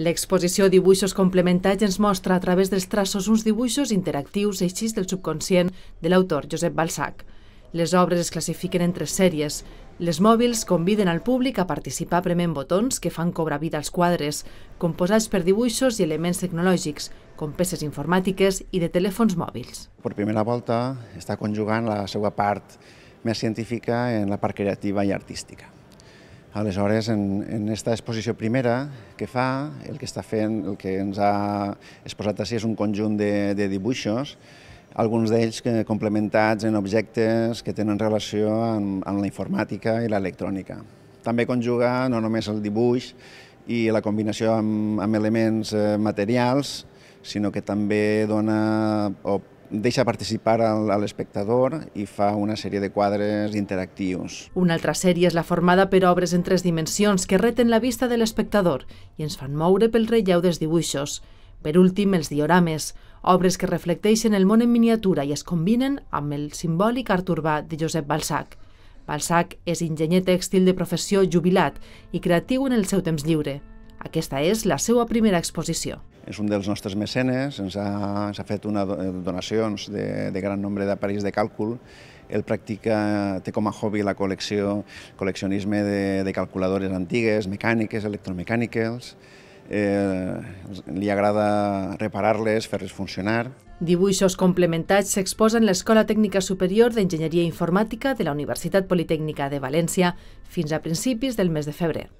L'exposició Dibuixos complementats ens mostra a través dels traços uns dibuixos interactius eixits del subconscient de l'autor Josep Balsac. Les obres es classifiquen en tres sèries. Les mòbils conviden al públic a participar prement botons que fan cobrar vida als quadres, composats per dibuixos i elements tecnològics, com peces informàtiques i de telèfons mòbils. Per primera volta està conjugant la seva part més científica en la part creativa i artística. Aleshores, en, en exposició primera que fa, el que està fent, el que ens ha exposat així és un conjunt de, de dibuixos, alguns d'ells complementats en objectes que tenen relació amb, amb la informàtica i l'electrònica. També conjuga no només el dibuix i la combinació amb, amb elements eh, materials, sinó que també dona o deixa participar a l'espectador i fa una sèrie de quadres interactius. Una altra sèrie és la formada per obres en tres dimensions que reten la vista de l'espectador i ens fan moure pel relleu dels dibuixos. Per últim, els diorames, obres que reflecteixen el món en miniatura i es combinen amb el simbòlic art urbà de Josep Balsac. Balsac és enginyer tèxtil de professió jubilat i creatiu en el seu temps lliure. Aquesta és la seva primera exposició és un dels nostres mecenes, ens ha, ens ha fet una, eh, donacions de, de gran nombre d'aparells de càlcul, ell practica, té com a hobby la col·lecció, col·leccionisme de, de calculadores antigues, mecàniques, electromecàniques, eh, li agrada reparar-les, fer-les funcionar. Dibuixos complementats s'exposen l'Escola Tècnica Superior d'Enginyeria Informàtica de la Universitat Politècnica de València fins a principis del mes de febrer.